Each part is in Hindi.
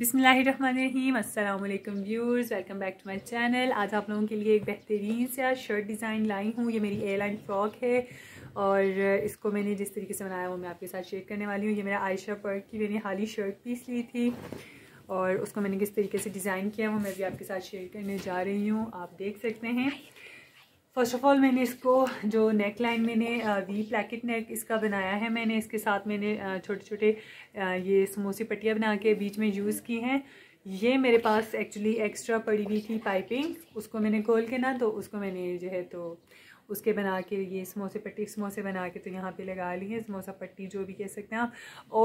बिसमीम अल्लाम viewers welcome back to my channel आज आप लोगों के लिए एक बेहतरीन सा शर्ट डिज़ाइन लाई हूँ ये मेरी एयरलाइन फ़्रॉक है और इसको मैंने जिस तरीके से बनाया वो मैं आपके साथ शेयर करने वाली हूँ ये मेरा आयशा पर्क की मैंने हाल ही शर्ट पीस ली थी और उसको मैंने किस तरीके से डिज़ाइन किया वो मैं भी आपके साथ शेयर करने जा रही हूँ आप देख सकते हैं फर्स्ट ऑफ ऑल मैंने इसको जो नेक लाइन मैंने वी प्लैकेट नेक इसका बनाया है मैंने इसके साथ मैंने छोटे छोटे ये समोसे पट्टियाँ बना के बीच में यूज़ की हैं ये मेरे पास एक्चुअली एक्स्ट्रा पड़ी हुई थी पाइपिंग उसको मैंने खोल के ना तो उसको मैंने जो है तो उसके बना के ये समोसे पट्टी समोसे बना के तो यहाँ पे लगा ली है समोसा पट्टी जो भी कह सकते हैं आप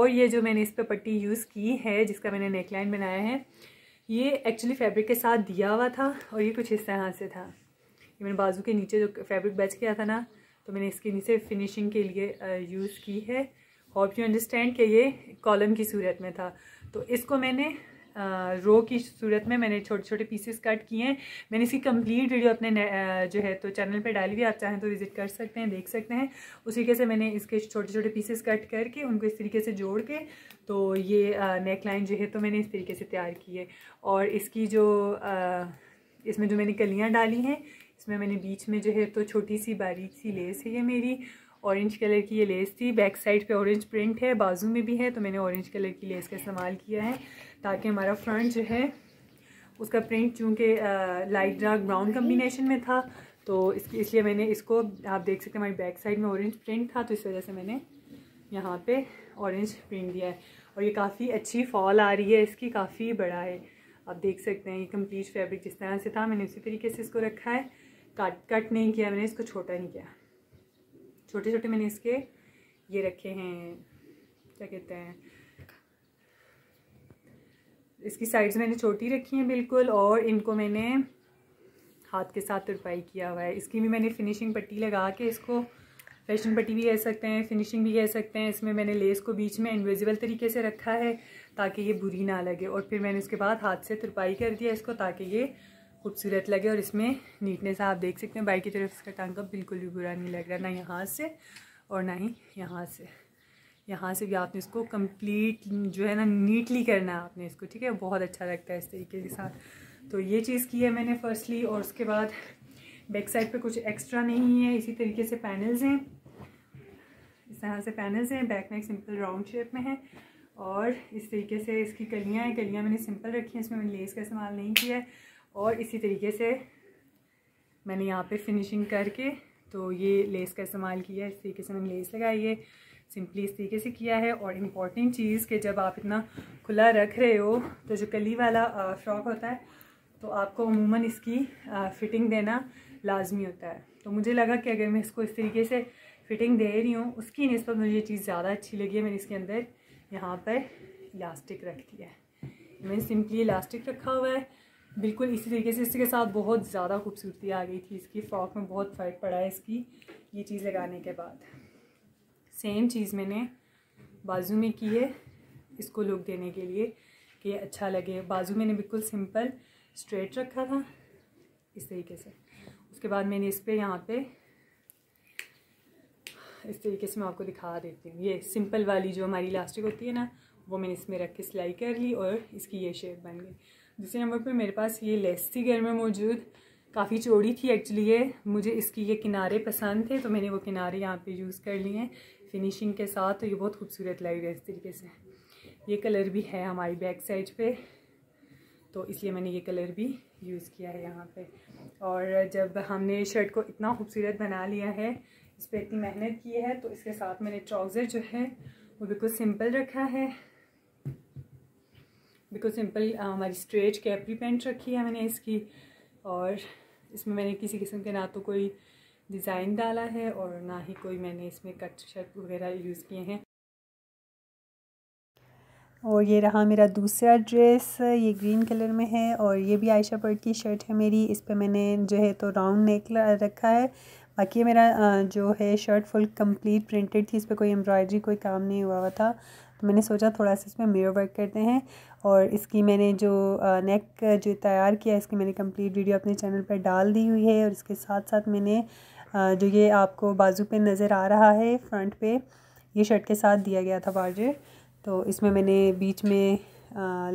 और ये जो मैंने इस पर पट्टी यूज़ की है जिसका मैंने नेकलाइन बनाया है ये एक्चुअली फैब्रिक के साथ दिया हुआ था और ये कुछ इस तरह से था ये मैंने बाजू के नीचे जो फैब्रिक बच गया था ना तो मैंने इसके नीचे फिनिशिंग के लिए यूज़ की है होप यू अंडरस्टैंड कि ये कॉलम की सूरत में था तो इसको मैंने रो की सूरत में मैंने छोटे छोटे पीसेस कट किए हैं मैंने इसकी कंप्लीट वीडियो अपने जो है तो चैनल पे डाली हुई आप चाहें तो विज़िट कर सकते हैं देख सकते हैं उस तरीके से मैंने इसके छोटे छोटे पीसेस कट करके उनको इस तरीके से जोड़ के तो ये नेक लाइन जो है तो मैंने इस तरीके से तैयार की है और इसकी जो इसमें जो मैंने कलियाँ डाली हैं इसमें मैंने बीच में जो है तो छोटी सी बारीक सी लेस है ये मेरी ऑरेंज कलर की ये लेस थी बैक साइड पे ऑरेंज प्रिंट है बाजू में भी है तो मैंने ऑरेंज कलर की लेस का इस्तेमाल किया है ताकि हमारा फ्रंट जो है उसका प्रिंट चूँकि लाइट डार्क ब्राउन कम्बिनेशन में था तो इसकी इसलिए मैंने इसको आप देख सकते हैं हमारी बैक साइड में ऑरेंज प्रिंट था तो इस वजह से मैंने यहाँ पे ऑरेंज प्रिंट दिया है और ये काफ़ी अच्छी फॉल आ रही है इसकी काफ़ी बड़ा है आप देख सकते हैं ये कंप्लीट फैब्रिक जिस तरह से था मैंने उसी तरीके से इसको रखा है काट कट नहीं किया मैंने इसको छोटा नहीं किया छोटे छोटे मैंने इसके ये रखे हैं क्या कहते हैं इसकी साइड्स मैंने छोटी रखी हैं बिल्कुल और इनको मैंने हाथ के साथ तुरपाई किया हुआ है इसकी भी मैंने फिनिशिंग पट्टी लगा के इसको फैशन पट्टी भी कह सकते हैं फिनिशिंग भी कह सकते हैं इसमें मैंने लेस को बीच में इन्विजिबल तरीके से रखा है ताकि ये बुरी ना लगे और फिर मैंने उसके बाद हाथ से तुरपाई कर दिया इसको ताकि ये खूबसूरत लगे और इसमें नीटनेस आप देख सकते हैं बाइक की तरफ इसका का बिल्कुल भी बुरा नहीं लग रहा ना यहाँ से और ना ही यहाँ से यहाँ से भी आपने इसको कंप्लीट जो है ना नीटली करना है आपने इसको ठीक है बहुत अच्छा लगता है इस तरीके के साथ तो ये चीज़ की है मैंने फर्स्टली और उसके बाद बैक साइड पर कुछ एक्स्ट्रा नहीं है इसी तरीके से पैनल्स हैं इस तरह से पैनल्स हैं बैक में एक सिंपल राउंड शेप में है और इस तरीके से इसकी कलियाँ हैं कलियाँ मैंने सिंपल रखी हैं इसमें मैंने लेस का इस्तेमाल नहीं किया है और इसी तरीके से मैंने यहाँ पे फिनिशिंग करके तो ये लेस का इस्तेमाल किया है इस तरीके से मैंने लेस लगाई है सिंपली इस तरीके से किया है और इम्पॉर्टेंट चीज़ कि जब आप इतना खुला रख रहे हो तो जो कली वाला फ्रॉक होता है तो आपको अमूमन इसकी फ़िटिंग देना लाजमी होता है तो मुझे लगा कि अगर मैं इसको इस तरीके से फ़िटिंग दे रही हूँ उसकी नस्बत मुझे ये चीज़ ज़्यादा अच्छी लगी है मैंने इसके अंदर यहाँ पर इलास्टिक रख दिया है मैंने सिंपली इलास्टिक रखा हुआ है बिल्कुल इसी तरीके से इसके साथ बहुत ज़्यादा खूबसूरती आ गई थी इसकी फ्रॉक में बहुत फ़र्क पड़ा है इसकी ये चीज़ लगाने के बाद सेम चीज़ मैंने बाजू में की है इसको लुक देने के लिए कि अच्छा लगे बाजू मैंने बिल्कुल सिंपल स्ट्रेट रखा था इस तरीके से उसके बाद मैंने इस पर यहाँ पर इस तरीके से मैं आपको दिखा देती हूँ ये सिंपल वाली जो हमारी इलास्टिक होती है ना वो मैंने इसमें रख के सिलाई कर ली और इसकी ये शेप बन गई दूसरे नंबर पे मेरे पास ये लेस थी घर में मौजूद काफ़ी चौड़ी थी एक्चुअली ये मुझे इसकी ये किनारे पसंद थे तो मैंने वो किनारे यहाँ पे यूज़ कर लिए हैं फिनिशिंग के साथ तो ये बहुत खूबसूरत लग रहा है इस तरीके से ये कलर भी है हमारी बैक साइड पे तो इसलिए मैंने ये कलर भी यूज़ किया है यहाँ पे और जब हमने शर्ट को इतना खूबसूरत बना लिया है इस पर इतनी मेहनत की है तो इसके साथ मैंने ट्राउज़र जो है वो बिल्कुल सिंपल रखा है बिकॉज सिंपल हमारी स्ट्रेच कैपरी पेंट रखी है मैंने इसकी और इसमें मैंने किसी किस्म के ना तो कोई डिज़ाइन डाला है और ना ही कोई मैंने इसमें कट शर्ट वगैरह यूज़ किए हैं और ये रहा मेरा दूसरा ड्रेस ये ग्रीन कलर में है और ये भी आयशा पर्ट की शर्ट है मेरी इस पर मैंने जो है तो राउंड नेक रखा है बाकी मेरा जो है शर्ट फुल कंप्लीट प्रिंटेड थी इस पर कोई एम्ब्रॉयडरी कोई काम नहीं हुआ हुआ था तो मैंने सोचा थोड़ा सा इसमें मिरर वर्क करते हैं और इसकी मैंने जो नेक जो तैयार किया इसकी मैंने कंप्लीट वीडियो अपने चैनल पर डाल दी हुई है और इसके साथ साथ मैंने जो ये आपको बाजू पे नज़र आ रहा है फ्रंट पे ये शर्ट के साथ दिया गया था बार्जर तो इसमें मैंने बीच में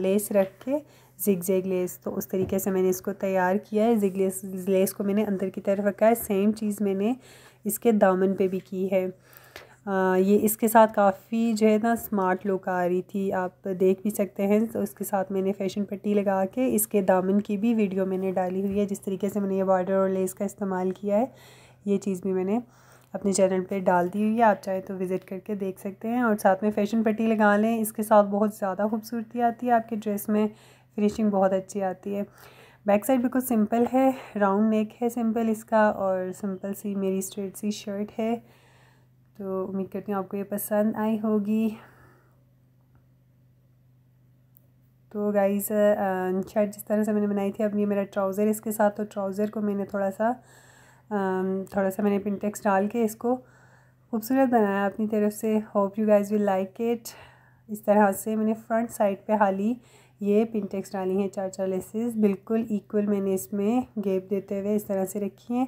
लेस रख के जिग जेग लेस तो उस तरीके से मैंने इसको तैयार किया है जिग लेस लेस को मैंने अंदर की तरफ रखा है सेम चीज़ मैंने इसके दामन पे भी की है ये इसके साथ काफ़ी जो है ना स्मार्ट लुक आ रही थी आप देख भी सकते हैं तो उसके साथ मैंने फैशन पट्टी लगा के इसके दामन की भी वीडियो मैंने डाली हुई है जिस तरीके से मैंने ये बॉर्डर और लेस का इस्तेमाल किया है ये चीज़ भी मैंने अपने चैनल पे डाल दी हुई है आप चाहे तो विज़िट करके देख सकते हैं और साथ में फैशन पट्टी लगा लें इसके साथ बहुत ज़्यादा खूबसूरती आती है आपके ड्रेस में फिनिशिंग बहुत अच्छी आती है बैक साइड बिल्कुल सिंपल है राउंड नेक है सिंपल इसका और सिंपल सी मेरी स्ट्रेट सी शर्ट है तो उम्मीद करती हूँ आपको ये पसंद आई होगी तो गाइज शर्ट जिस तरह से मैंने बनाई थी अब ये मेरा ट्राउज़र इसके साथ तो ट्राउज़र को मैंने थोड़ा सा थोड़ा सा मैंने पिनटेक्स डाल के इसको खूबसूरत बनाया अपनी तरफ से hope you guys will like it इस तरह से मैंने फ्रंट साइड पे हाली ये पिनटेक्स डाली हैं चार चार लेसेस बिल्कुल इक्वल मैंने इसमें गेप देते हुए इस तरह से रखी हैं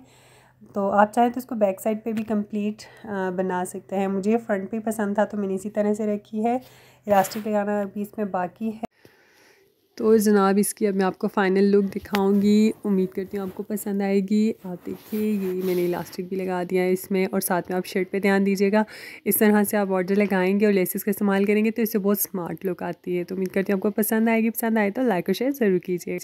तो आप चाहें तो इसको बैक साइड पे भी कंप्लीट बना सकते हैं मुझे फ्रंट पे पसंद था तो मैंने इसी तरह से रखी है इलास्टिक लगाना अभी इसमें बाकी है तो जनाब इसकी अब मैं आपको फ़ाइनल लुक दिखाऊंगी उम्मीद करती हूँ आपको पसंद आएगी आप देखिए ये मैंने इलास्टिक भी लगा दिया है इसमें और साथ में आप शर्ट पे ध्यान दीजिएगा इस तरह से आप बॉर्डर लगाएंगे और लेसेस का इस्तेमाल करेंगे तो इससे बहुत स्मार्ट लुक आती है तो उम्मीद करती हूँ आपको पसंद आएगी पसंद आए तो लाइक और शेयर ज़रूर कीजिए